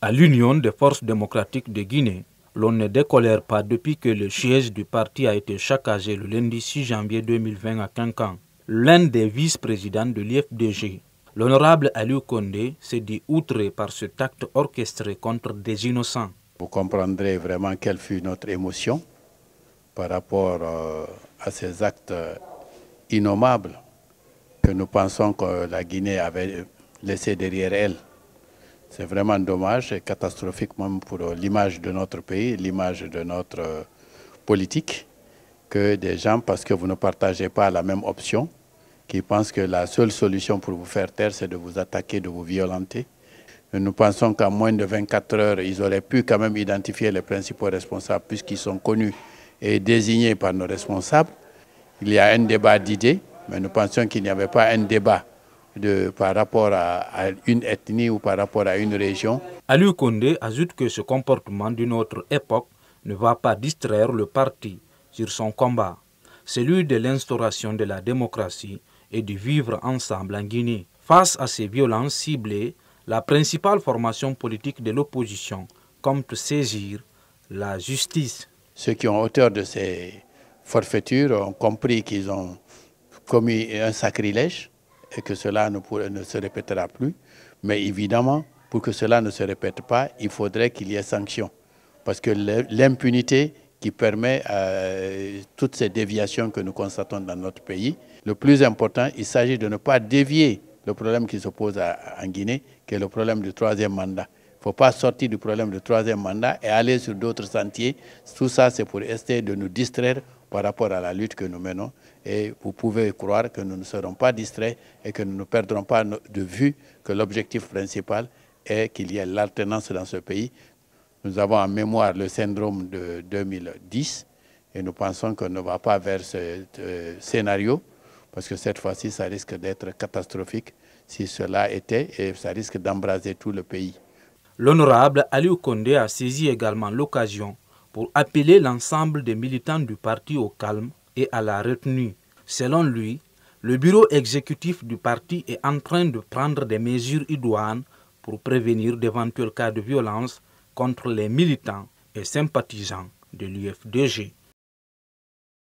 À l'Union des forces démocratiques de Guinée, l'on ne décolère pas depuis que le siège du parti a été chacagé le lundi 6 janvier 2020 à Kankan, L'un des vice-présidents de l'IFDG, l'honorable Aliou Kondé, s'est dit outré par ce acte orchestré contre des innocents. Vous comprendrez vraiment quelle fut notre émotion par rapport euh, à ces actes innommables que nous pensons que la Guinée avait laissé derrière elle. C'est vraiment dommage et catastrophique même pour euh, l'image de notre pays, l'image de notre euh, politique, que des gens, parce que vous ne partagez pas la même option, qui pensent que la seule solution pour vous faire taire, c'est de vous attaquer, de vous violenter. Nous pensons qu'en moins de 24 heures, ils auraient pu quand même identifier les principaux responsables, puisqu'ils sont connus et désignés par nos responsables. Il y a un débat d'idées, mais nous pensions qu'il n'y avait pas un débat par rapport à, une ethnie ou par rapport à une région. Aliou Kondé ajoute que ce comportement d'une autre époque ne va pas distraire le parti sur son combat, celui de l'instauration de la démocratie et de vivre ensemble en Guinée. Face à ces violences ciblées, la principale formation politique de l'opposition compte saisir la justice. Ceux qui ont auteur de ces forfaitures ont compris qu'ils ont commis un sacrilège et que cela ne, ne se répétera plus. Mais évidemment, pour que cela ne se répète pas, il faudrait qu'il y ait sanction. Parce que l'impunité qui permet euh, toutes ces déviations que nous constatons dans notre pays, le plus important, il s'agit de ne pas dévier le problème qui se pose en Guinée, qui est le problème du troisième mandat. Il ne faut pas sortir du problème du troisième mandat et aller sur d'autres sentiers. Tout ça, c'est pour essayer de nous distraire par rapport à la lutte que nous menons. Et vous pouvez croire que nous ne serons pas distraits et que nous ne perdrons pas de vue que l'objectif principal est qu'il y ait l'alternance dans ce pays. Nous avons en mémoire le syndrome de 2010 et nous pensons qu'on ne va pas vers ce euh, scénario parce que cette fois-ci, ça risque d'être catastrophique si cela était et ça risque d'embraser tout le pays. L'honorable Aliou Kondé a saisi également l'occasion pour appeler l'ensemble des militants du parti au calme et à la retenue. Selon lui, le bureau exécutif du parti est en train de prendre des mesures idoines pour prévenir d'éventuels cas de violence contre les militants et sympathisants de l'UFDG.